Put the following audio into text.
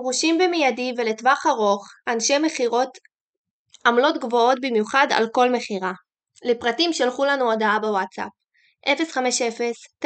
דרושים במיידי ולטווח ארוך אנשי מכירות עמלות גבוהות במיוחד על כל מכירה. לפרטים שלחו לנו הודעה בוואטסאפ 050-955-7487